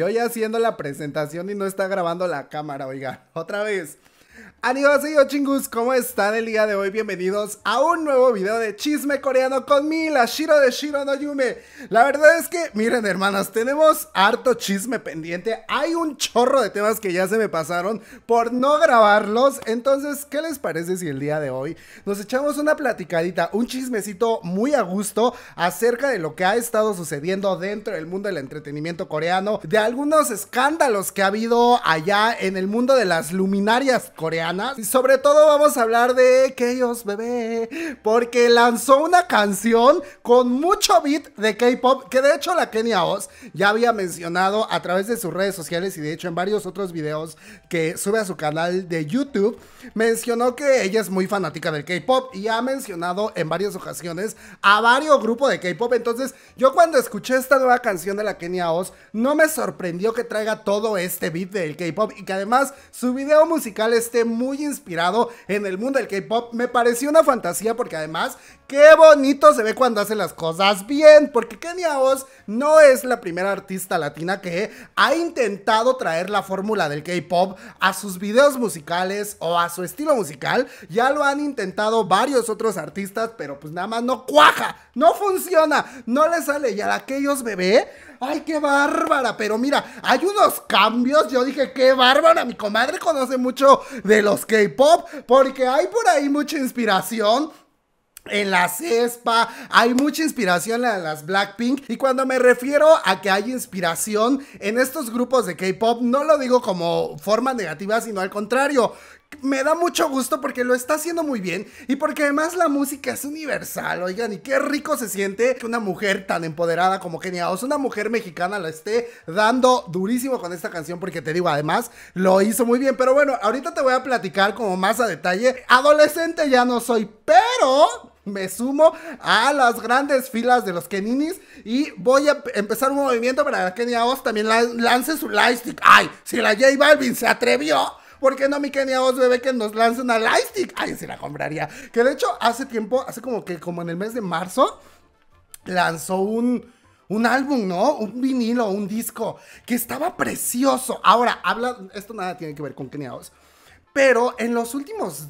Yo ya haciendo la presentación y no está grabando la cámara, oiga. Otra vez y chingus, ¿cómo están el día de hoy? Bienvenidos a un nuevo video de chisme coreano con mi, la Shiro de Shiro no Yume. La verdad es que, miren hermanas, tenemos harto chisme pendiente. Hay un chorro de temas que ya se me pasaron por no grabarlos. Entonces, ¿qué les parece si el día de hoy nos echamos una platicadita, un chismecito muy a gusto acerca de lo que ha estado sucediendo dentro del mundo del entretenimiento coreano, de algunos escándalos que ha habido allá en el mundo de las luminarias coreanas? Y sobre todo vamos a hablar de K-O's Bebé, porque lanzó una canción con mucho beat de K-pop, que de hecho la Kenia Oz ya había mencionado a través de sus redes sociales y de hecho en varios otros videos que sube a su canal de YouTube, mencionó que ella es muy fanática del K-pop y ha mencionado en varias ocasiones a varios grupos de K-pop. Entonces, yo cuando escuché esta nueva canción de la Kenia Oz, no me sorprendió que traiga todo este beat del K-pop y que además su video musical esté muy muy inspirado en el mundo del K-pop. Me pareció una fantasía porque además, qué bonito se ve cuando hace las cosas bien. Porque Kenia Oz no es la primera artista latina que ha intentado traer la fórmula del K-pop a sus videos musicales o a su estilo musical. Ya lo han intentado varios otros artistas, pero pues nada más no cuaja, no funciona, no le sale. Y a aquellos bebés ¡Ay, qué bárbara! Pero mira, hay unos cambios. Yo dije, ¡qué bárbara! Mi comadre conoce mucho de los K-pop, porque hay por ahí mucha inspiración en la cespa, hay mucha inspiración en las Blackpink y cuando me refiero a que hay inspiración en estos grupos de K-pop, no lo digo como forma negativa, sino al contrario, me da mucho gusto porque lo está haciendo muy bien y porque además la música es universal, oigan, y qué rico se siente que una mujer tan empoderada como Kenia Oz, una mujer mexicana, la esté dando durísimo con esta canción porque te digo, además lo hizo muy bien, pero bueno, ahorita te voy a platicar como más a detalle, adolescente ya no soy, pero me sumo a las grandes filas de los Keninis y voy a empezar un movimiento para que Kenia Oz también lance su lightstick. ¡Ay! Si la J Balvin se atrevió, ¿Por qué no mi Kenia Oz bebé que nos lance una lightstick? Ay, se la compraría. Que de hecho, hace tiempo, hace como que como en el mes de marzo, lanzó un álbum, ¿no? Un vinilo, un disco, que estaba precioso. Ahora, habla, esto nada tiene que ver con Oz. Pero en los últimos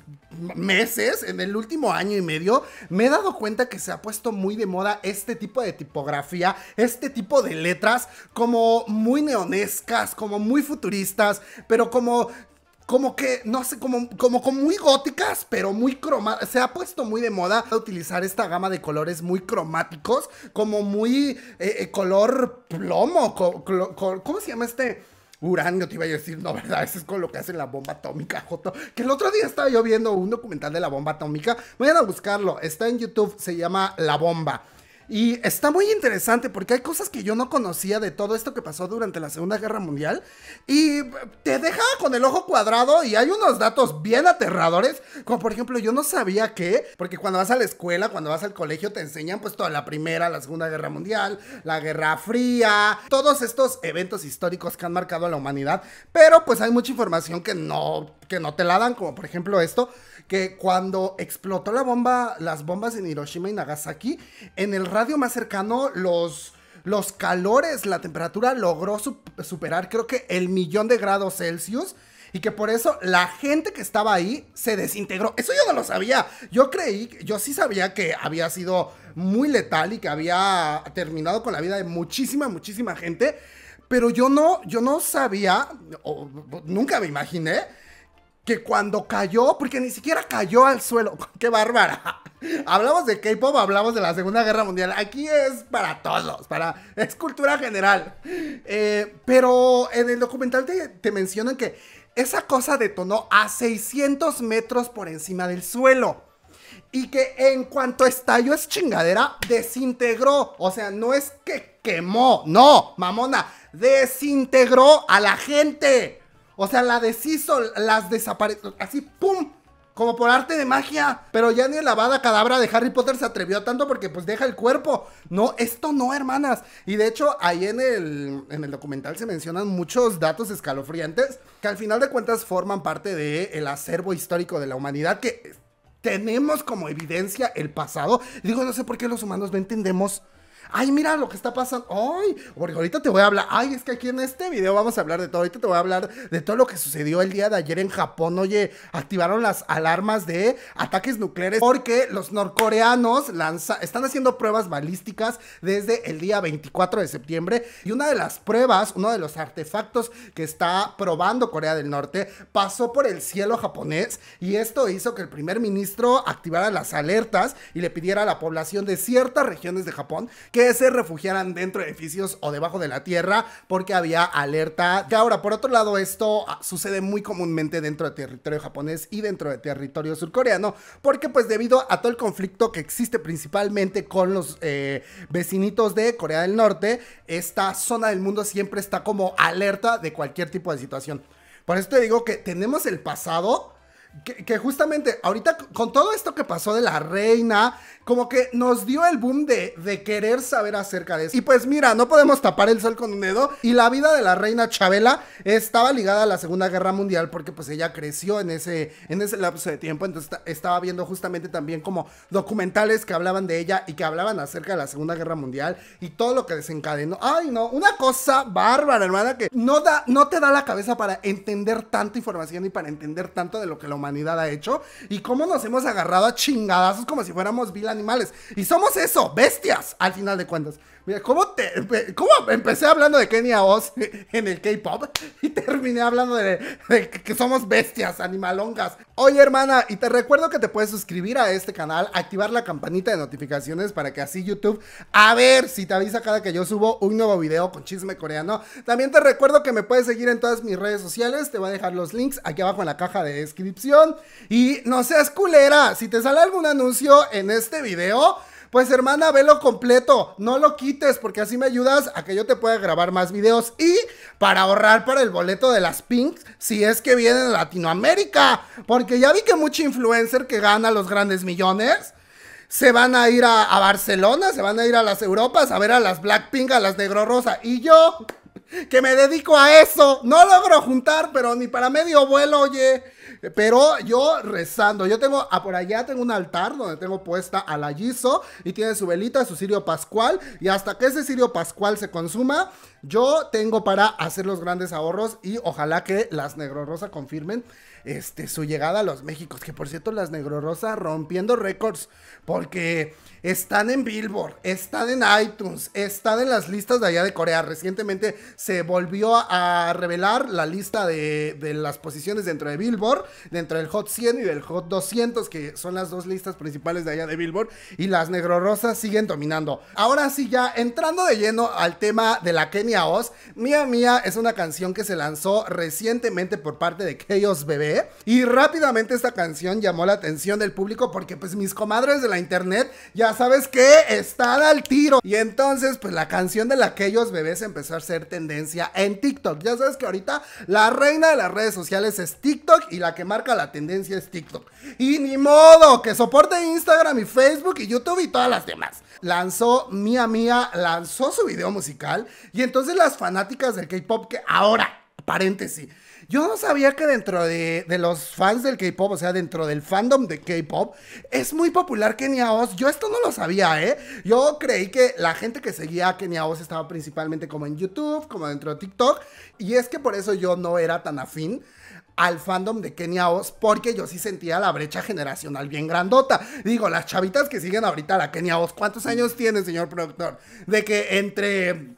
meses, en el último año y medio, me he dado cuenta que se ha puesto muy de moda este tipo de tipografía, este tipo de letras como muy neonescas, como muy futuristas, pero como como que, no sé, como, como, muy góticas, pero muy cromáticas. Se ha puesto muy de moda utilizar esta gama de colores muy cromáticos, como muy eh, eh, color plomo. ¿Cómo se llama este? uranio, te iba a decir, no, ¿verdad? Eso es con lo que hacen la bomba atómica, Joto. Que el otro día estaba yo viendo un documental de la bomba atómica. Vayan a buscarlo, está en YouTube, se llama La Bomba. Y está muy interesante porque hay cosas que yo no conocía de todo esto que pasó durante la Segunda Guerra Mundial. Y eh, te deja con el ojo cuadrado y hay unos datos bien aterradores. Como por ejemplo, yo no sabía que, porque cuando vas a la escuela, cuando vas al colegio, te enseñan pues toda la Primera, la Segunda Guerra Mundial, la Guerra Fría, todos estos eventos históricos que han marcado a la humanidad. Pero pues hay mucha información que no que no te la dan, como por ejemplo esto, que cuando explotó la bomba, las bombas en Hiroshima y Nagasaki, en el radio más cercano los los calores, la temperatura logró superar creo que el millón de grados Celsius. Y que por eso la gente que estaba ahí se desintegró. Eso yo no lo sabía. Yo creí, yo sí sabía que había sido muy letal y que había terminado con la vida de muchísima, muchísima gente. Pero yo no, yo no sabía, o, nunca me imaginé que cuando cayó, porque ni siquiera cayó al suelo. ¡Qué bárbara! Hablamos de K-pop, hablamos de la Segunda Guerra Mundial. Aquí es para todos, para es cultura general. Eh, pero en el documental te, mencionan que esa cosa detonó a 600 metros por encima del suelo. Y que en cuanto estalló Es chingadera, desintegró. O sea, no es que quemó, no, mamona, desintegró a la gente. O sea, la deshizo, las desapareció. Así, ¡pum! Como por arte de magia. Pero ya ni el lavada cadabra de Harry Potter se atrevió tanto porque pues deja el cuerpo. No, esto no, hermanas. Y de hecho, ahí en el, en el documental se mencionan muchos datos escalofriantes que al final de cuentas forman parte del el acervo histórico de la humanidad que tenemos como evidencia el pasado. Digo, no sé por qué los humanos no entendemos ay, mira lo que está pasando, ay, porque ahorita te voy a hablar, ay, es que aquí en este video vamos a hablar de todo, ahorita te voy a hablar de todo lo que sucedió el día de ayer en Japón, oye, activaron las alarmas de ataques nucleares porque los norcoreanos están haciendo pruebas balísticas desde el día 24 de septiembre y una de las pruebas, uno de los artefactos que está probando Corea del Norte pasó por el cielo japonés y esto hizo que el primer ministro activara las alertas y le pidiera a la población de ciertas regiones de Japón que que se refugiaran dentro de edificios o debajo de la tierra porque había alerta. Que ahora, por otro lado, esto ah, sucede muy comúnmente dentro de territorio japonés y dentro de territorio surcoreano, porque pues debido a todo el conflicto que existe principalmente con los eh, vecinitos de Corea del Norte, esta zona del mundo siempre está como alerta de cualquier tipo de situación. Por eso te digo que tenemos el pasado que, justamente ahorita con todo esto que pasó de la reina, como que nos dio el boom de, de, querer saber acerca de eso. Y pues mira, no podemos tapar el sol con un dedo. Y la vida de la reina Chabela estaba ligada a la Segunda Guerra Mundial porque pues ella creció en ese, en ese lapso de tiempo. Entonces estaba viendo justamente también como documentales que hablaban de ella y que hablaban acerca de la Segunda Guerra Mundial y todo lo que desencadenó. Ay, no, una cosa bárbara, hermana, que no, da, no te da la cabeza para entender tanta información y para entender tanto de lo que lo humanidad ha hecho y cómo nos hemos agarrado a chingadazos como si fuéramos vil animales. Y somos eso, bestias, al final de cuentas. Mira, ¿cómo, te, ¿cómo empecé hablando de Kenia Oz en el K-pop y terminé hablando de, de, que somos bestias, animalongas? Oye, hermana, y te recuerdo que te puedes suscribir a este canal, activar la campanita de notificaciones para que así YouTube, a ver si te avisa cada que yo subo un nuevo video con chisme coreano. También te recuerdo que me puedes seguir en todas mis redes sociales, te voy a dejar los links aquí abajo en la caja de descripción. Y no seas culera, si te sale algún anuncio en este video pues hermana, velo completo, no lo quites porque así me ayudas a que yo te pueda grabar más videos y para ahorrar para el boleto de las Pinks si es que vienen a Latinoamérica, porque ya vi que mucho influencer que gana los grandes millones se van a ir a, Barcelona, se van a ir a las Europas a ver a las Black Pink, a las Negro Rosa. Y yo, que me dedico a eso, no logro juntar, pero ni para medio vuelo, oye. Pero yo rezando, yo tengo, a ah, por allá tengo un altar donde tengo puesta a la y tiene su velita, su cirio pascual. Y hasta que ese cirio pascual se consuma, yo tengo para hacer los grandes ahorros y ojalá que las rosa confirmen este, su llegada a los Méxicos. Que por cierto, las Negrorosas rompiendo récords porque están en Billboard, están en iTunes, están en las listas de allá de Corea. Recientemente se volvió a revelar la lista de, las posiciones dentro de Billboard, dentro del Hot 100 y del Hot 200, que son las dos listas principales de allá de Billboard. Y las Negrorosas siguen dominando. Ahora sí, ya entrando de lleno al tema de la Kenia Oz, Mía Mía es una canción que se lanzó recientemente por parte de Chaos Bebé y rápidamente esta canción llamó la atención del público porque pues mis comadres de la internet ya sabes que están al tiro. Y entonces pues la canción de la aquellos bebés empezó a ser tendencia en TikTok. Ya sabes que ahorita la reina de las redes sociales es TikTok y la que marca la tendencia es TikTok. Y ni modo, que soporte Instagram y Facebook y YouTube y todas las demás. Lanzó Mía Mía, lanzó su video musical y entonces las fanáticas del K-Pop que ahora, paréntesis yo no sabía que dentro de, los fans del K-pop, o sea, dentro del fandom de K-pop, es muy popular Kenia Oz. Yo esto no lo sabía, ¿eh? Yo creí que la gente que seguía a Kenia Oz estaba principalmente como en YouTube, como dentro de TikTok, y es que por eso yo no era tan afín al fandom de Kenia Oz porque yo sí sentía la brecha generacional bien grandota. Digo, las chavitas que siguen ahorita a la Kenia Oz, ¿cuántos años tiene, señor productor? De que entre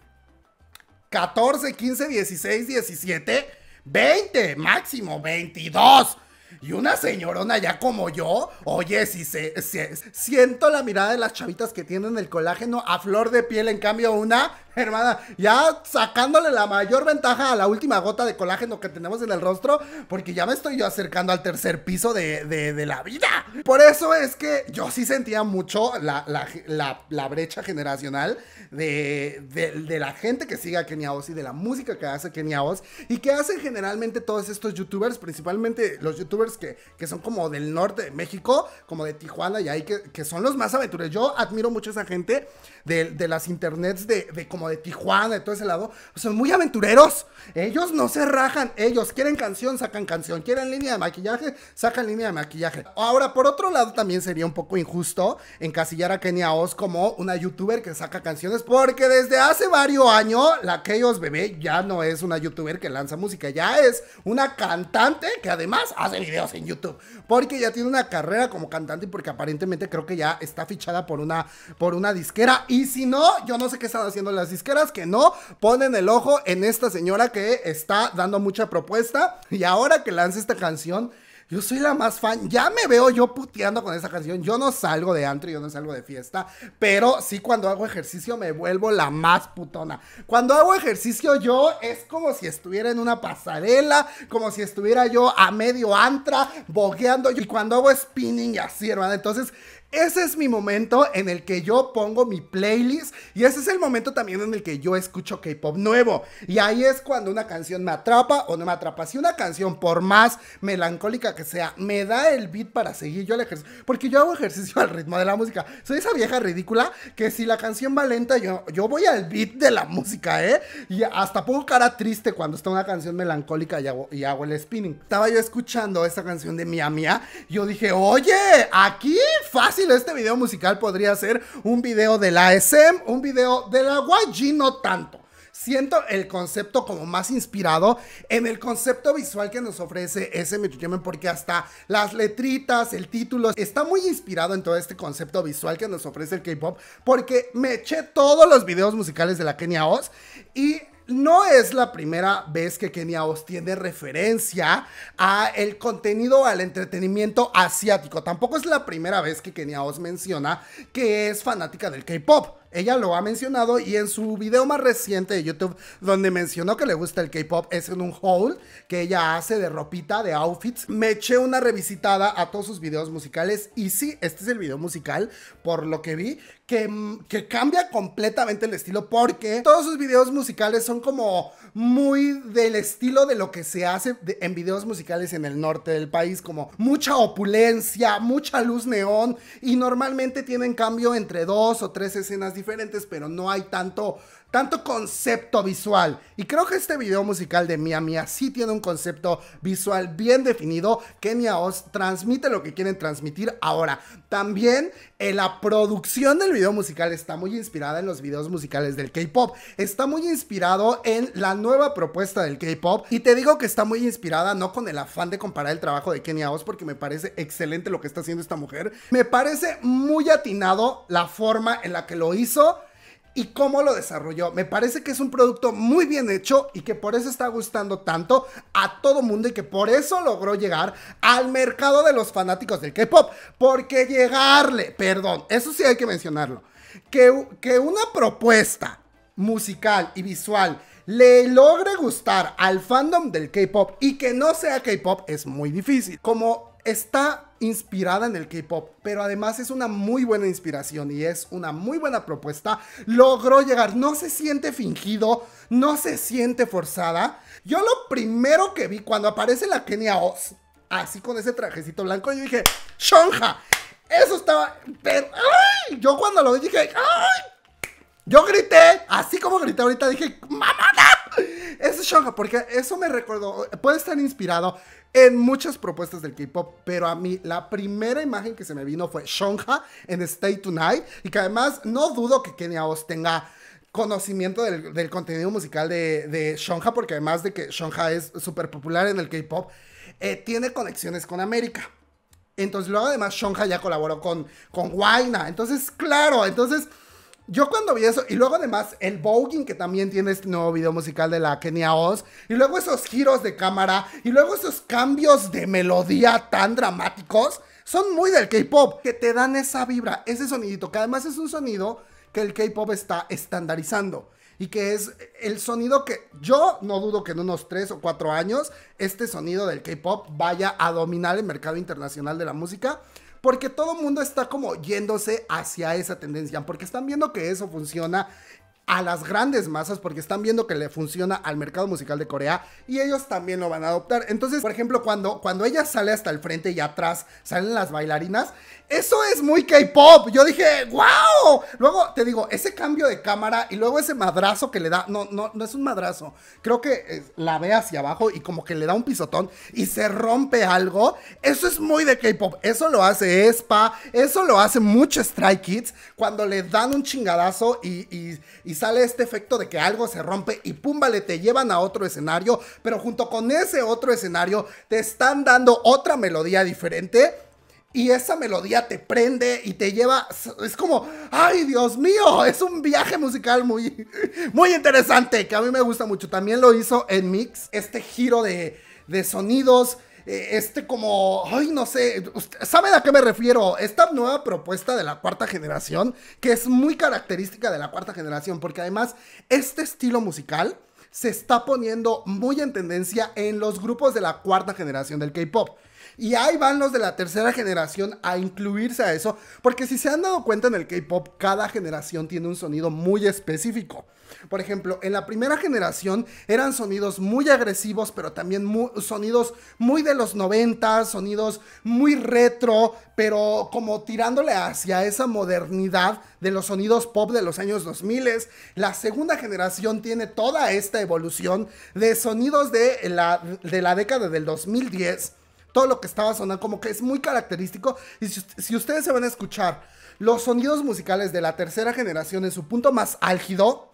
14, 15, 16, 17 20, máximo 22. Y una señorona ya como yo, oye, si se, siento la mirada de las chavitas que tienen el colágeno a flor de piel, en cambio una hermana, ya sacándole la mayor ventaja a la última gota de colágeno que tenemos en el rostro, porque ya me estoy yo acercando al tercer piso de, la vida. Por eso es que yo sí sentía mucho la, brecha generacional de, la gente que sigue a Kenia Oz y de la música que hace Kenia Oz y que hacen generalmente todos estos youtubers, principalmente los youtubers que, que son como del norte de México, como de Tijuana y ahí, que, que son los más aventureros. Yo admiro mucho a esa gente de, las internets de, de de Tijuana, de todo ese lado, son muy aventureros. Ellos no se rajan, ellos quieren canción, sacan canción, quieren línea de maquillaje, sacan línea de maquillaje. Ahora, por otro lado, también sería un poco injusto encasillar a Kenia Oz como una youtuber que saca canciones, porque desde hace varios años la Chaos Bebé ya no es una youtuber que lanza música, ya es una cantante que además hace videos en YouTube, porque ya tiene una carrera como cantante y porque aparentemente creo que ya está fichada por una, por una disquera. Y si no, yo no sé qué están haciendo las disqueras que no ponen el ojo en esta señora que está dando mucha propuesta y ahora que lanza esta canción, yo soy la más fan. Ya me veo yo puteando con esa canción. Yo no salgo de antro, yo no salgo de fiesta. Pero sí, cuando hago ejercicio me vuelvo la más putona. Cuando hago ejercicio yo es como si estuviera en una pasarela, como si estuviera yo a medio antra, bogeando. Y cuando hago spinning y así, hermano. Entonces, ese es mi momento en el que yo pongo mi playlist y ese es el momento también en el que yo escucho K-pop nuevo. Y ahí es cuando una canción me atrapa o no me atrapa. Si una canción, por más melancólica que sea, me da el beat para seguir yo el ejercicio. Porque yo hago ejercicio al ritmo de la música. Soy esa vieja ridícula que si la canción va lenta, yo, yo voy al beat de la música, ¿eh? Y hasta pongo cara triste cuando está una canción melancólica y hago, y hago el spinning. Estaba yo escuchando esta canción de Mia Mia. Y yo dije, oye, aquí fácil este video musical podría ser un video de la e SM, e un video de la YG, no tanto. Siento el concepto como más inspirado en el concepto visual que nos ofrece SM porque hasta las letritas, el título, está muy inspirado en todo este concepto visual que nos ofrece el K-Pop porque me eché todos los videos musicales de la Kenia Oz y no es la primera vez que Kenia Os tiene referencia a el contenido al entretenimiento asiático. Tampoco es la primera vez que Kenia Os menciona que es fanática del K-pop. Ella lo ha mencionado y en su video más reciente de YouTube, donde mencionó que le gusta el K-pop, es en un haul que ella hace de ropita, de outfits. Me eché una revisitada a todos sus videos musicales y sí, este es el video musical, por lo que vi, que, cambia completamente el estilo porque todos sus videos musicales son como muy del estilo de lo que se hace en videos musicales en el norte del país, como mucha opulencia, mucha luz neón y normalmente tienen cambio entre dos o tres escenas diferentes, pero no hay tanto tanto concepto visual. Y creo que este video musical de Mia Mia sí tiene un concepto visual bien definido. Kenya Oz transmite lo que quieren transmitir ahora. También en eh, la producción del video musical está muy inspirada en los videos musicales del K-pop. Está muy inspirado en la nueva propuesta del K-pop. Y te digo que está muy inspirada, no con el afán de comparar el trabajo de Kenya Oz, porque me parece excelente lo que está haciendo esta mujer. Me parece muy atinado la forma en la que lo hizo y cómo lo desarrolló. Me parece que es un producto muy bien hecho y que por eso está gustando tanto a todo mundo y que por eso logró llegar al mercado de los fanáticos del K-pop. Porque llegarle, perdón, eso sí hay que mencionarlo, que, que una propuesta musical y visual le logre gustar al fandom del K-pop y que no sea K-pop es muy difícil. Como está inspirada en el K-pop, pero además es una muy buena inspiración y es una muy buena propuesta. Logró llegar, no se siente fingido, no se siente forzada. Yo lo primero que vi cuando aparece la Kenya Oz, así con ese trajecito blanco, yo dije, Shonja, eso estaba, pero, ¡ay! Yo cuando lo vi dije, ¡ay! Yo grité, así como grité ahorita, dije, ¡mamada! Es shonja porque eso me recordó, puede estar inspirado en muchas propuestas del K-pop, pero a mí la primera imagen que se me vino fue Shonja en Stay Tonight, y que además no dudo que Kenia Oz tenga conocimiento del, contenido musical de, Shonja, porque además de que Shonja es súper popular en el K-pop, eh, tiene conexiones con América. Entonces, luego además Shonja ya colaboró con, con Waina. Entonces, claro, entonces yo cuando vi eso, y luego además el voguing que también tiene este nuevo video musical de la Kenia Oz, y luego esos giros de cámara, y luego esos cambios de melodía tan dramáticos, son muy del K-pop, que te dan esa vibra, ese sonidito, que además es un sonido que el K-pop está estandarizando. Y que es el sonido que yo no dudo que en unos 3 o 4 años este sonido del K-Pop vaya a dominar el mercado internacional de la música porque todo mundo está como yéndose hacia esa tendencia, porque están viendo que eso funciona a las grandes masas porque están viendo que le funciona al mercado musical de Corea y ellos también lo van a adoptar. Entonces, por ejemplo, cuando, cuando ella sale hasta el frente y atrás salen las bailarinas, eso es muy K-pop. Yo dije, wow. Luego te digo, ese cambio de cámara y luego ese madrazo que le da, no, no, no es un madrazo. Creo que eh, la ve hacia abajo y como que le da un pisotón y se rompe algo. Eso es muy de K-pop. Eso lo hace SPA, eso lo hace mucho Strike Kids cuando le dan un chingadazo y y sale este efecto de que algo se rompe y vale, te llevan a otro escenario, pero junto con ese otro escenario te están dando otra melodía diferente. Y esa melodía te prende y te lleva. Es como, ay Dios mío, es un viaje musical muy, muy interesante que a mí me gusta mucho. También lo hizo en Mix, este giro de, de sonidos eh, este como, ay, no sé, ¿saben a qué me refiero? Esta nueva propuesta de la cuarta generación, que es muy característica de la cuarta generación, porque además este estilo musical se está poniendo muy en tendencia en los grupos de la cuarta generación del K-Pop. Y ahí van los de la tercera generación a incluirse a eso, porque si se han dado cuenta en el K-Pop, cada generación tiene un sonido muy específico. Por ejemplo, en la primera generación eran sonidos muy agresivos, pero también sonidos muy de los 90, sonidos muy retro, pero como tirándole hacia esa modernidad de los sonidos pop de los años 2000. La segunda generación tiene toda esta evolución de sonidos de la, de la década del 2010 todo lo que estaba sonando, como que es muy característico. Y si, ustedes se van a escuchar los sonidos musicales de la tercera generación en su punto más álgido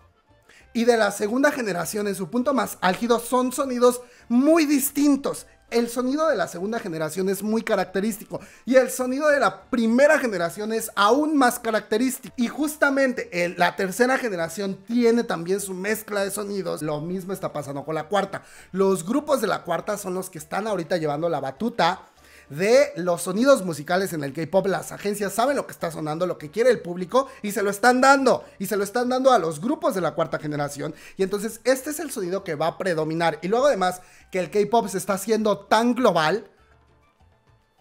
y de la segunda generación en su punto más álgido, son sonidos muy distintos el sonido de la segunda generación es muy característico y el sonido de la primera generación es aún más característico. Y justamente la tercera generación tiene también su mezcla de sonidos. Lo mismo está pasando con la cuarta. Los grupos de la cuarta son los que están ahorita llevando la batuta de los sonidos musicales en el K-pop. Las agencias saben lo que está sonando, lo que quiere el público y se lo están dando. Y se lo están dando a los grupos de la cuarta generación. Y entonces este es el sonido que va a predominar. Y luego además que el K-pop se está haciendo tan global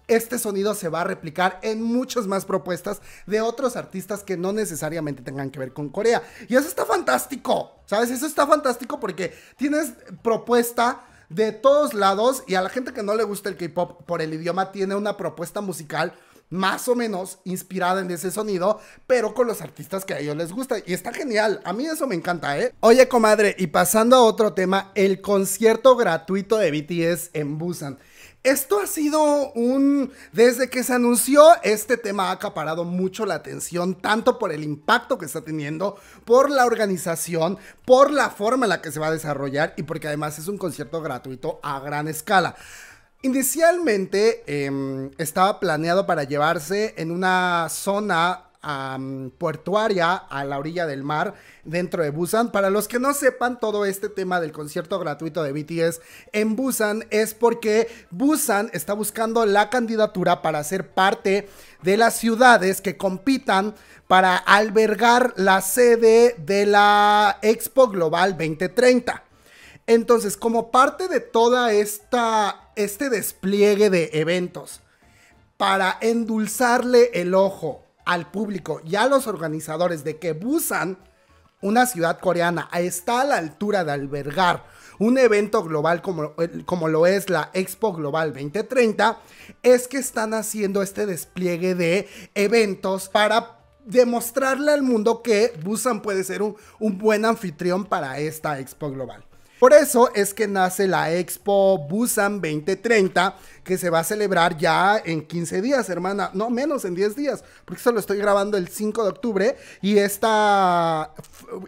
este sonido se va a replicar en muchas más propuestas de otros artistas que no necesariamente tengan que ver con Corea. Y eso está fantástico, ¿sabes? Eso está fantástico porque tienes propuesta de todos lados y a la gente que no le gusta el K-pop por el idioma tiene una propuesta musical más o menos inspirada en ese sonido, pero con los artistas que a ellos les gusta. Y está genial, a mí eso me encanta, ¿eh? Oye, comadre, y pasando a otro tema, el concierto gratuito de BTS en Busan esto ha sido un... Desde que se anunció, este tema ha acaparado mucho la atención, tanto por el impacto que está teniendo, por la organización, por la forma en la que se va a desarrollar y porque además es un concierto gratuito a gran escala. Inicialmente em, estaba planeado para llevarse en una zona Puertuaria a la orilla del mar dentro de Busan. Para los que no sepan, todo este tema del concierto gratuito de BTS en Busan es porque Busan está buscando la candidatura para ser parte de las ciudades que compitan para albergar la sede de la Expo Global 2030. Entonces, como parte de toda esta este despliegue de eventos para endulzarle el ojo al público y a los organizadores de que Busan, una ciudad coreana, está a la altura de albergar un evento global como, como lo es la Expo Global 2030, es que están haciendo este despliegue de eventos para demostrarle al mundo que Busan puede ser un, un, buen anfitrión para esta expo global. Por eso es que nace la Expo Busan 2030, que se va a celebrar ya en 15 días, hermana. No, menos en 10 días, porque eso lo estoy grabando el 5 de octubre y esta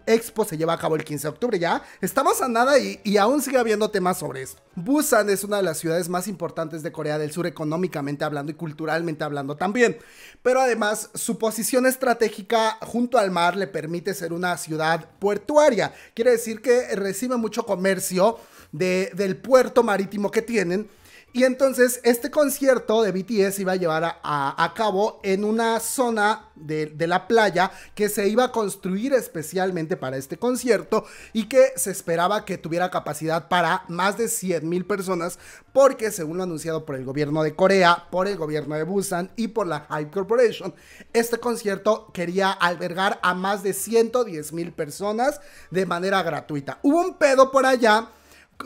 expo se lleva a cabo el 15 de octubre ya. Estamos a nada y, aún sigue habiendo temas sobre esto. Busan es una de las ciudades más importantes de Corea del Sur económicamente hablando y culturalmente hablando también. Pero además, su posición estratégica junto al mar le permite ser una ciudad portuaria. Quiere decir que recibe mucho comercio de, del puerto marítimo que tienen y entonces este concierto de BTS iba a llevar a, cabo en una zona de, de, la playa que se iba a construir especialmente para este concierto y que se esperaba que tuviera capacidad para más de 100 mil personas porque según lo anunciado por el gobierno de Corea, por el gobierno de Busan y por la Hype Corporation, este concierto quería albergar a más de 110 mil personas de manera gratuita. Hubo un pedo por allá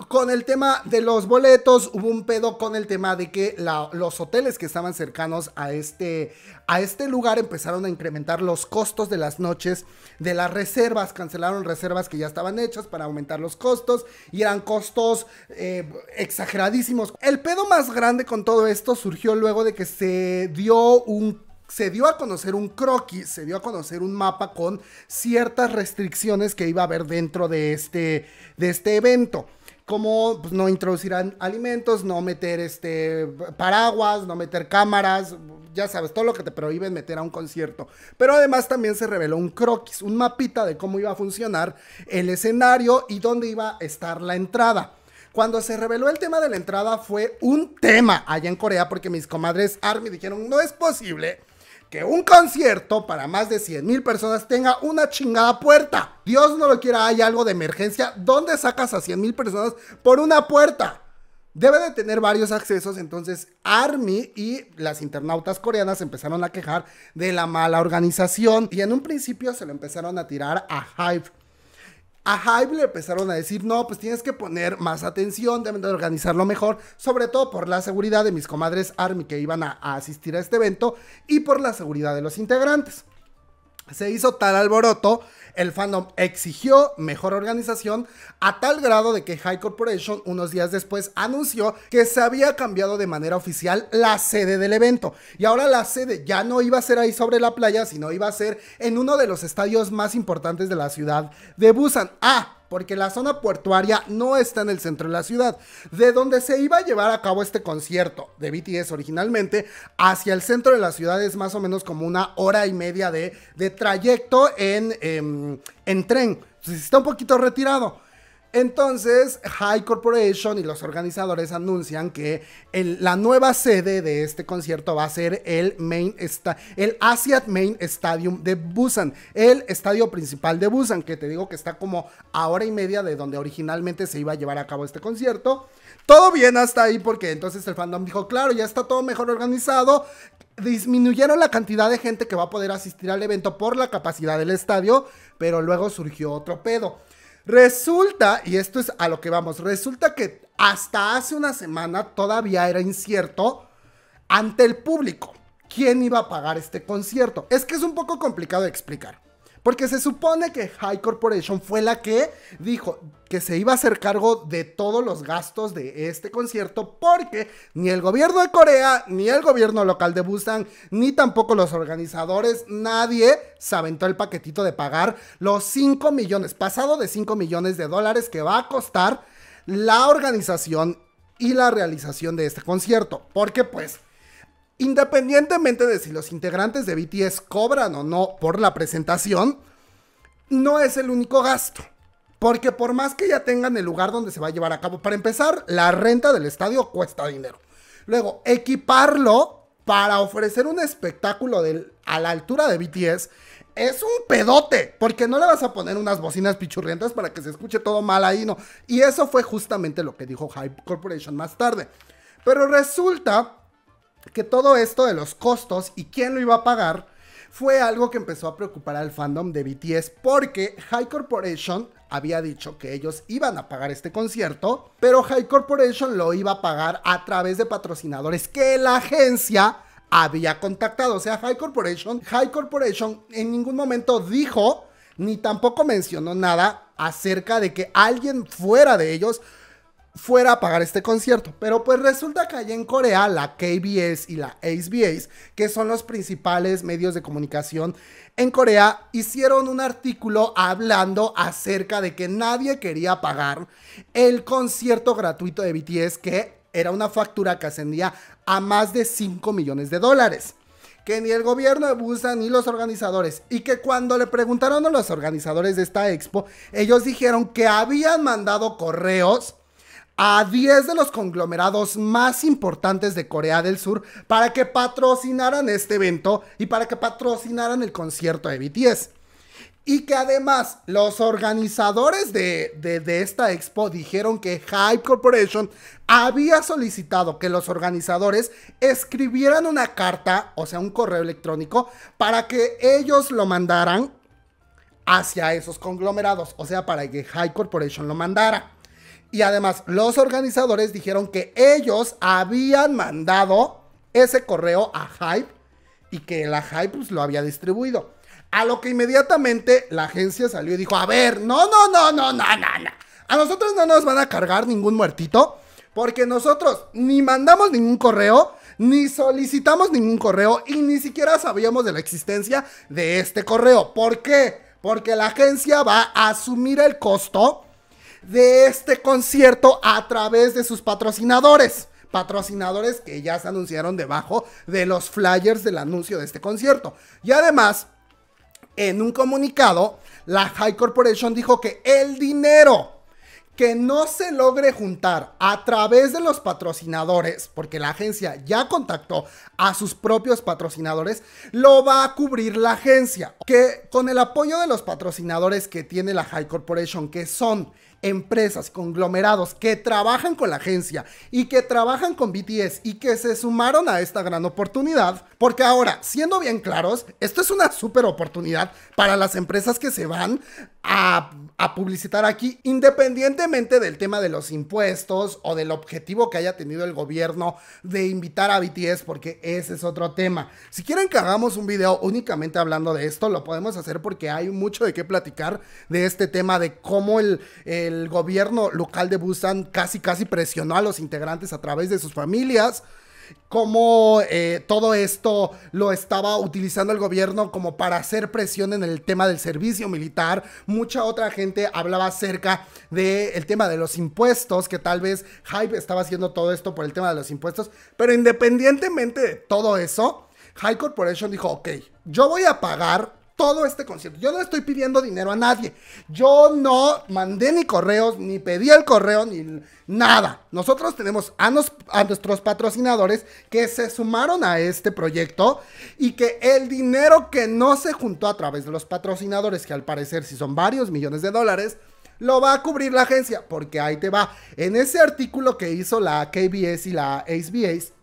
con el tema de los boletos hubo un pedo con el tema de que los hoteles que estaban cercanos a este, a este lugar empezaron a incrementar los costos de las noches de las reservas, cancelaron reservas que ya estaban hechas para aumentar los costos y eran costos eh, exageradísimos. El pedo más grande con todo esto surgió luego de que se dio un se dio a conocer un croquis, se dio a conocer un mapa con ciertas restricciones que iba a haber dentro de este, de este evento. Cómo pues, no introducirán alimentos, no meter este paraguas, no meter cámaras, ya sabes, todo lo que te prohíben meter a un concierto. Pero además también se reveló un croquis, un mapita de cómo iba a funcionar el escenario y dónde iba a estar la entrada. Cuando se reveló el tema de la entrada fue un tema allá en Corea porque mis comadres Army dijeron, no es posible que un concierto para más de 100 mil personas tenga una chingada puerta. Dios no lo quiera, hay algo de emergencia. ¿Dónde sacas a 100 mil personas por una puerta? Debe de tener varios accesos, entonces Army y las internautas coreanas empezaron a quejar de la mala organización y en un principio se lo empezaron a tirar a Hive a Hype le empezaron a decir, no, pues tienes que poner más atención, deben de organizarlo mejor, sobre todo por la seguridad de mis comadres Army que iban a asistir a este evento y por la seguridad de los integrantes. Se hizo tal alboroto, el fandom exigió mejor organización a tal grado de que High Corporation unos días después anunció que se había cambiado de manera oficial la sede del evento. Y ahora la sede ya no iba a ser ahí sobre la playa, sino iba a ser en uno de los estadios más importantes de la ciudad de Busan. Ah, porque la zona portuaria no está en el centro de la ciudad, de donde se iba a llevar a cabo este concierto de BTS originalmente, hacia el centro de la ciudad es más o menos como una hora y media de, trayecto en, em, en tren. Entonces está un poquito retirado. Entonces, High Corporation y los organizadores anuncian que la nueva sede de este concierto va a ser el, Main el Asiat Main Stadium de Busan, el estadio principal de Busan, que te digo que está como a hora y media de donde originalmente se iba a llevar a cabo este concierto. Todo bien hasta ahí porque entonces el fandom dijo, claro, ya está todo mejor organizado, disminuyeron la cantidad de gente que va a poder asistir al evento por la capacidad del estadio, pero luego surgió otro pedo. Resulta, y esto es a lo que vamos, resulta que hasta hace una semana todavía era incierto ante el público quién iba a pagar este concierto. Es que es un poco complicado de explicar. Porque se supone que High Corporation fue la que dijo que se iba a hacer cargo de todos los gastos de este concierto porque ni el gobierno de Corea, ni el gobierno local de Busan, ni tampoco los organizadores, nadie se aventó el paquetito de pagar los 5 millones, pasado de 5 millones de dólares que va a costar la organización y la realización de este concierto. Porque pues Independientemente de si los integrantes de BTS cobran o no por la presentación, no es el único gasto. Porque por más que ya tengan el lugar donde se va a llevar a cabo, para empezar, la renta del estadio cuesta dinero. Luego, equiparlo para ofrecer un espectáculo a la altura de BTS es un pedote, porque no le vas a poner unas bocinas pichurrientas para que se escuche todo mal ahí, ¿no? Y eso fue justamente lo que dijo Hype Corporation más tarde. Pero resulta que todo esto de los costos y quién lo iba a pagar fue algo que empezó a preocupar al fandom de BTS porque High Corporation había dicho que ellos iban a pagar este concierto, pero High Corporation lo iba a pagar a través de patrocinadores que la agencia había contactado. O sea, High Corporation, High Corporation en ningún momento dijo ni tampoco mencionó nada acerca de que alguien fuera de ellos fuera a pagar este concierto. Pero pues resulta que allá en Corea la KBS y la SBS que son los principales medios de comunicación en Corea, hicieron un artículo hablando acerca de que nadie quería pagar el concierto gratuito de BTS, que era una factura que ascendía a más de 5 millones de dólares que ni el gobierno de Busan ni los organizadores. Y que cuando le preguntaron a los organizadores de esta expo, ellos dijeron que habían mandado correos a 10 de los conglomerados más importantes de Corea del Sur para que patrocinaran este evento y para que patrocinaran el concierto de BTS. Y que además los organizadores de, esta expo dijeron que Hype Corporation había solicitado que los organizadores escribieran una carta, o sea, un correo electrónico, para que ellos lo mandaran hacia esos conglomerados, o sea, para que Hype Corporation lo mandara. Y además, los organizadores dijeron que ellos habían mandado ese correo a Hype y que la Hype pues, lo había distribuido. A lo que inmediatamente la agencia salió y dijo, a ver, no, no, no, no, no, no, no. A nosotros no nos van a cargar ningún muertito porque nosotros ni mandamos ningún correo, ni solicitamos ningún correo y ni siquiera sabíamos de la existencia de este correo. ¿Por qué? Porque la agencia va a asumir el costo de este concierto a través de sus patrocinadores. Patrocinadores que ya se anunciaron debajo de los flyers del anuncio de este concierto. Y además, en un comunicado, la High Corporation dijo que el dinero que no se logre juntar a través de los patrocinadores, porque la agencia ya contactó a sus propios patrocinadores, lo va a cubrir la agencia, que con el apoyo de los patrocinadores que tiene la High Corporation, que son empresas, conglomerados que trabajan con la agencia y que trabajan con BTS y que se sumaron a esta gran oportunidad. Porque ahora, siendo bien claros, esto es una súper oportunidad para las empresas que se van a, publicitar aquí, independientemente del tema de los impuestos o del objetivo que haya tenido el gobierno de invitar a BTS, porque ese es otro tema. Si quieren que hagamos un video únicamente hablando de esto, lo podemos hacer porque hay mucho de qué platicar de este tema de cómo el el gobierno local de Busan casi casi presionó a los integrantes a través de sus familias como eh, todo esto lo estaba utilizando el gobierno como para hacer presión en el tema del servicio militar. Mucha otra gente hablaba acerca del tema de los impuestos, que tal vez Hype estaba haciendo todo esto por el tema de los impuestos, pero independientemente de todo eso, High Corporation dijo, ok, yo voy a pagar todo este concierto. Yo no estoy pidiendo dinero a nadie. Yo no mandé ni correos, ni pedí el correo, ni nada. Nosotros tenemos a, nuestros patrocinadores que se sumaron a este proyecto y que el dinero que no se juntó a través de los patrocinadores, que al parecer si son varios millones de dólares, lo va a cubrir la agencia, porque ahí te va. En ese artículo que hizo la KBS y la SBS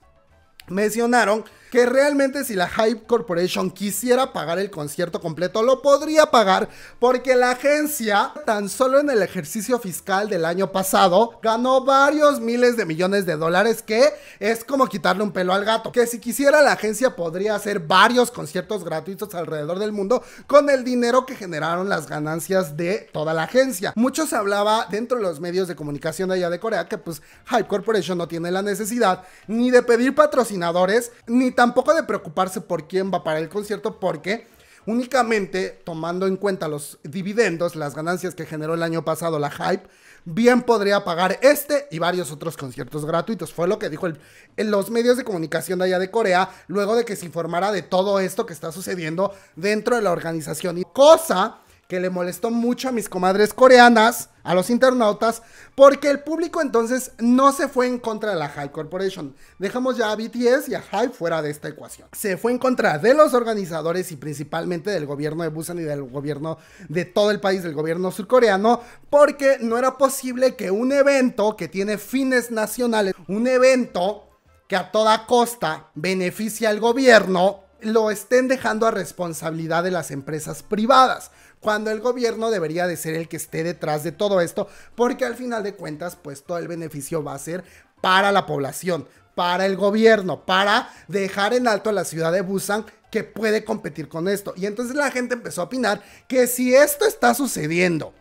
mencionaron que realmente si la Hype Corporation quisiera pagar el concierto completo, lo podría pagar porque la agencia tan solo en el ejercicio fiscal del año pasado ganó varios miles de millones de dólares que es como quitarle un pelo al gato. Que si quisiera la agencia podría hacer varios conciertos gratuitos alrededor del mundo con el dinero que generaron las ganancias de toda la agencia. Mucho se hablaba dentro de los medios de comunicación allá de Corea que pues Hype Corporation no tiene la necesidad ni de pedir patrocinadores ni tampoco de preocuparse por quién va para el concierto, porque únicamente tomando en cuenta los dividendos, las ganancias que generó el año pasado la hype, bien podría pagar este y varios otros conciertos gratuitos. Fue lo que dijo en los medios de comunicación de allá de Corea, luego de que se informara de todo esto que está sucediendo dentro de la organización. Y cosa que le molestó mucho a mis comadres coreanas, a los internautas, porque el público entonces no se fue en contra de la high Corporation. Dejamos ya a BTS y a Hype fuera de esta ecuación. Se fue en contra de los organizadores y principalmente del gobierno de Busan y del gobierno de todo el país, del gobierno surcoreano, porque no era posible que un evento que tiene fines nacionales, un evento que a toda costa beneficia al gobierno, lo estén dejando a responsabilidad de las empresas privadas cuando el gobierno debería de ser el que esté detrás de todo esto, porque al final de cuentas, pues todo el beneficio va a ser para la población, para el gobierno, para dejar en alto a la ciudad de Busan que puede competir con esto. Y entonces la gente empezó a opinar que si esto está sucediendo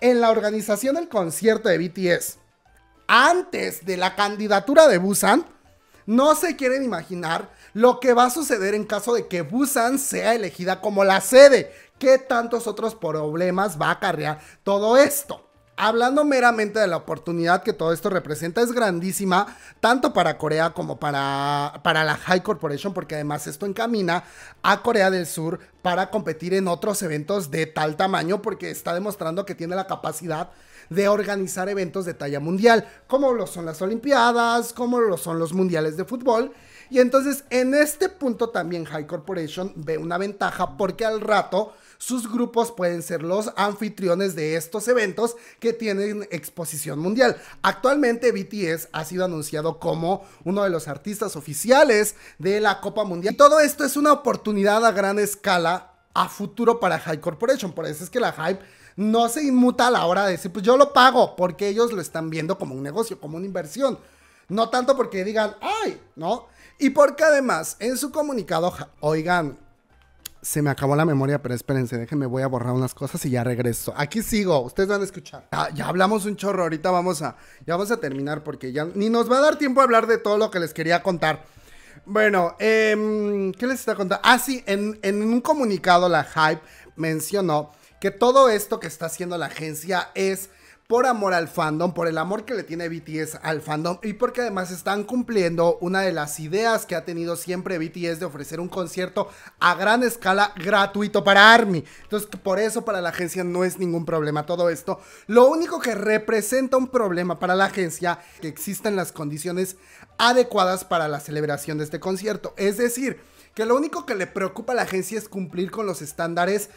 en la organización del concierto de BTS, antes de la candidatura de Busan, no se quieren imaginar lo que va a suceder en caso de que Busan sea elegida como la sede, qué tantos otros problemas va a acarrear todo esto. Hablando meramente de la oportunidad que todo esto representa, es grandísima, tanto para Corea como para, para la High Corporation, porque además esto encamina a Corea del Sur para competir en otros eventos de tal tamaño, porque está demostrando que tiene la capacidad de organizar eventos de talla mundial, como lo son las Olimpiadas, como lo son los Mundiales de Fútbol. Y entonces en este punto también High Corporation ve una ventaja porque al rato sus grupos pueden ser los anfitriones de estos eventos que tienen exposición mundial. Actualmente BTS ha sido anunciado como uno de los artistas oficiales de la Copa Mundial. Y todo esto es una oportunidad a gran escala a futuro para Hype Corporation. Por eso es que la hype no se inmuta a la hora de decir, pues yo lo pago, porque ellos lo están viendo como un negocio, como una inversión. No tanto porque digan, ay, ¿no? Y porque además en su comunicado, oigan, se me acabó la memoria, pero espérense, déjenme, voy a borrar unas cosas y ya regreso. Aquí sigo, ustedes van a escuchar. Ya, hablamos un chorro, ahorita vamos a, ya vamos a terminar porque ya ni nos va a dar tiempo a hablar de todo lo que les quería contar. Bueno, em, ¿qué les está contando? Ah, sí, en, en un comunicado la Hype mencionó que todo esto que está haciendo la agencia es por amor al fandom, por el amor que le tiene BTS al fandom y porque además están cumpliendo una de las ideas que ha tenido siempre BTS de ofrecer un concierto a gran escala gratuito para ARMY. Entonces, por eso para la agencia no es ningún problema todo esto. Lo único que representa un problema para la agencia que existan las condiciones adecuadas para la celebración de este concierto, es decir, que lo único que le preocupa a la agencia es cumplir con los estándares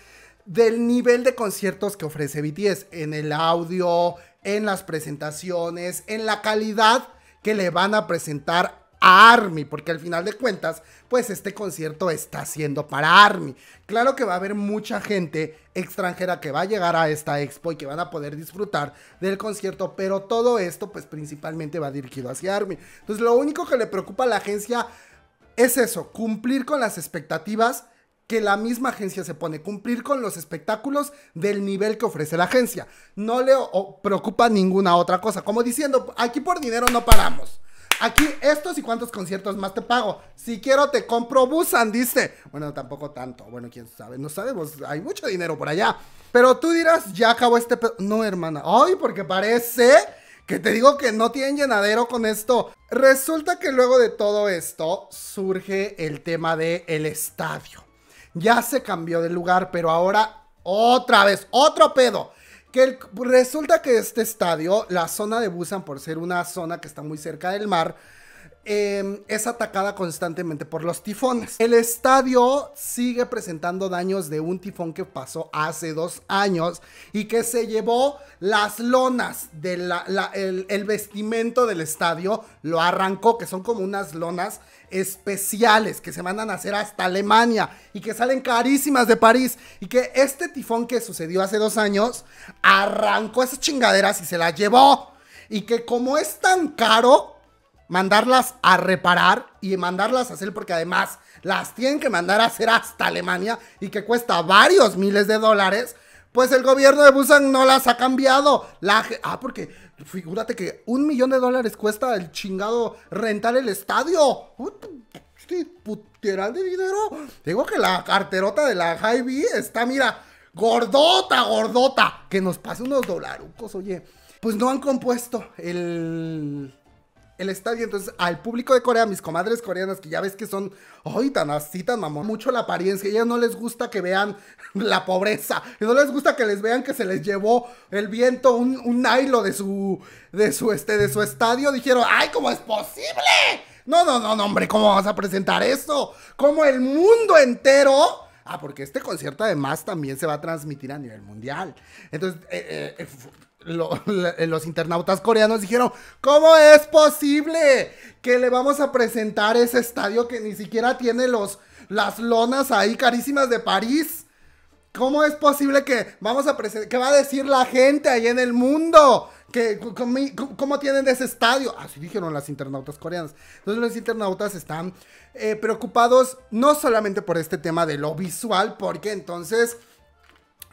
del nivel de conciertos que ofrece BTS en el audio, en las presentaciones, en la calidad que le van a presentar a Army, porque al final de cuentas, pues este concierto está siendo para Army. Claro que va a haber mucha gente extranjera que va a llegar a esta expo y que van a poder disfrutar del concierto, pero todo esto pues principalmente va dirigido hacia Army. Entonces lo único que le preocupa a la agencia es eso, cumplir con las expectativas que la misma agencia se pone, a cumplir con los espectáculos del nivel que ofrece la agencia. No le preocupa ninguna otra cosa, como diciendo, aquí por dinero no paramos. Aquí estos y cuántos conciertos más te pago. Si quiero te compro Busan, dice. Bueno, tampoco tanto. Bueno, quién sabe. No sabemos. Hay mucho dinero por allá. Pero tú dirás, ya acabó este... No, hermana. Ay, porque parece que te digo que no tienen llenadero con esto. Resulta que luego de todo esto surge el tema del el estadio ya se cambió de lugar, pero ahora otra vez, otro pedo. Que resulta que este estadio, la zona de Busan, por ser una zona que está muy cerca del mar, em, es atacada constantemente por los tifones. El estadio sigue presentando daños de un tifón que pasó hace dos años y que se llevó las lonas del vestimiento vestimento del estadio, lo arrancó, que son como unas lonas especiales que se mandan a hacer hasta Alemania y que salen carísimas de París y que este tifón que sucedió hace dos años arrancó esas chingaderas y se las llevó y que como es tan caro mandarlas a reparar y mandarlas a hacer porque además las tienen que mandar a hacer hasta Alemania y que cuesta varios miles de dólares, pues el gobierno de Busan no las ha cambiado. La, ah, porque Figúrate que un millón de dólares cuesta el chingado rentar el estadio. Este puteral de dinero. Digo que la carterota de la Javi está, mira, gordota, gordota. Que nos pase unos dolarucos, oye. Pues no han compuesto el el estadio. Entonces, al público de Corea, mis comadres coreanas, que ya ves que son, ay, tan así, tan mamón, mucho la apariencia. Ellas no les gusta que vean la pobreza. No les gusta que les vean que se les llevó el viento un, un de su, de su, este, de su estadio. Dijeron, ay, ¿cómo es posible? No, no, no, hombre, ¿cómo vas a presentar eso? como el mundo entero? Ah, porque este concierto además también se va a transmitir a nivel mundial. Entonces, eh, eh, eh eh, los internautas coreanos dijeron, ¿cómo es posible que le vamos a presentar ese estadio que ni siquiera tiene los, las lonas ahí carísimas de París? ¿Cómo es posible que vamos a presentar, qué va a decir la gente ahí en el mundo? que ¿Cómo tienen ese estadio? Así dijeron las internautas coreanas. Entonces los internautas están eh, preocupados no solamente por este tema de lo visual, porque entonces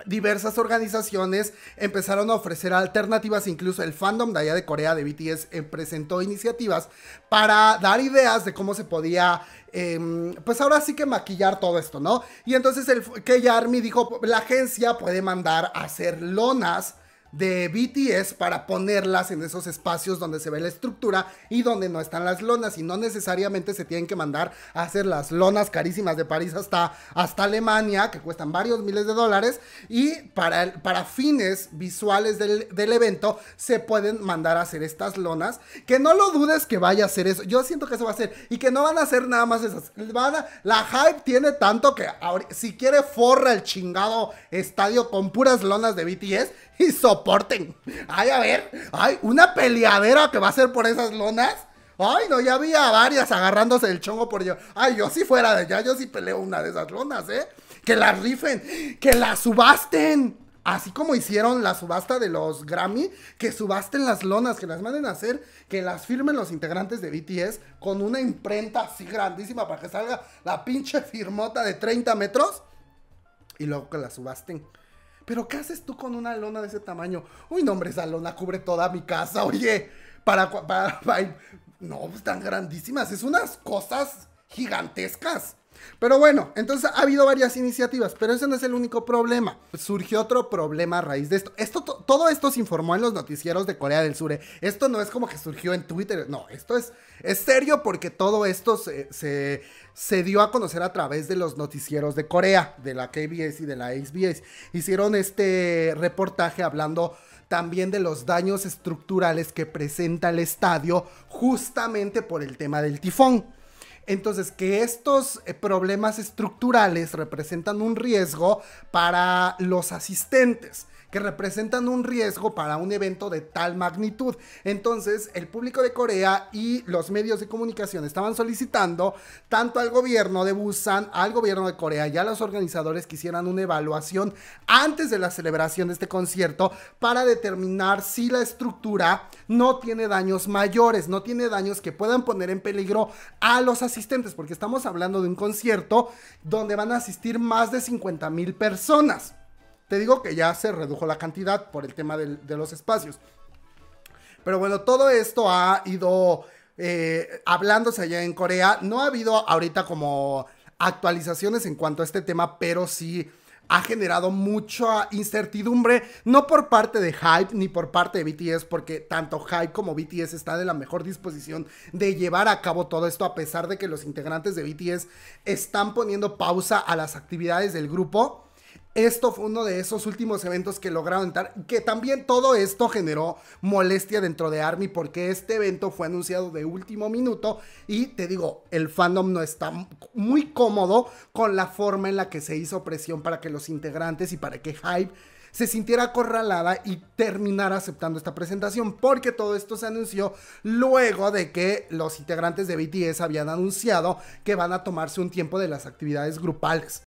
diversas organizaciones empezaron a ofrecer alternativas, incluso el fandom de allá de Corea de BTS eh, presentó iniciativas para dar ideas de cómo se podía, em, pues ahora sí que maquillar todo esto, ¿no? Y entonces el K-Army dijo, la agencia puede mandar a hacer lonas de BTS para ponerlas en esos espacios donde se ve la estructura y donde no están las lonas y no necesariamente se tienen que mandar a hacer las lonas carísimas de París hasta, hasta Alemania que cuestan varios miles de dólares y para, para fines visuales del, evento se pueden mandar a hacer estas lonas que no lo dudes que vaya a ser eso yo siento que eso va a hacer y que no van a hacer nada más esas la hype tiene tanto que ahora, si quiere forra el chingado estadio con puras lonas de BTS y soporten. Ay, a ver, ay, una peleadera que va a ser por esas lonas. Ay, no, ya había varias agarrándose el chongo por yo. Ay, yo sí fuera de allá, yo sí peleo una de esas lonas, ¿eh? Que las rifen, que la subasten. Así como hicieron la subasta de los Grammy, que subasten las lonas, que las manden a hacer, que las firmen los integrantes de BTS con una imprenta así grandísima para que salga la pinche firmota de 30 metros y luego que las subasten. Pero ¿qué haces tú con una lona de ese tamaño? Uy, no, hombre, esa lona cubre toda mi casa, oye. Para, para, no, están pues, grandísimas. Es unas cosas gigantescas. Pero bueno, entonces ha habido varias iniciativas, pero ese no es el único problema. Surgió otro problema a raíz de esto. todo esto se informó en los noticieros de Corea del Sur. ¿eh? Esto no es como que surgió en Twitter, no, esto es, serio porque todo esto se, dio a conocer a través de los noticieros de Corea, de la KBS y de la SBS Hicieron este reportaje hablando también de los daños estructurales que presenta el estadio justamente por el tema del tifón. Entonces, que estos eh, problemas estructurales representan un riesgo para los asistentes que representan un riesgo para un evento de tal magnitud. Entonces, el público de Corea y los medios de comunicación estaban solicitando tanto al gobierno de Busan, al gobierno de Corea y a los organizadores que hicieran una evaluación antes de la celebración de este concierto para determinar si la estructura no tiene daños mayores, no tiene daños que puedan poner en peligro a los asistentes, porque estamos hablando de un concierto donde van a asistir más de 50 mil personas. Te digo que ya se redujo la cantidad por el tema de los espacios. Pero bueno, todo esto ha ido eh, hablándose allá en Corea. No ha habido ahorita como actualizaciones en cuanto a este tema, pero sí ha generado mucha incertidumbre, no por parte de Hype ni por parte de BTS, porque tanto Hype como BTS están en la mejor disposición de llevar a cabo todo esto, a pesar de que los integrantes de BTS están poniendo pausa a las actividades del grupo esto fue uno de esos últimos eventos que lograron entrar, que también todo esto generó molestia dentro de Army porque este evento fue anunciado de último minuto y te digo, el fandom no está muy cómodo con la forma en la que se hizo presión para que los integrantes y para que Hype se sintiera acorralada y terminara aceptando esta presentación, porque todo esto se anunció luego de que los integrantes de BTS habían anunciado que van a tomarse un tiempo de las actividades grupales.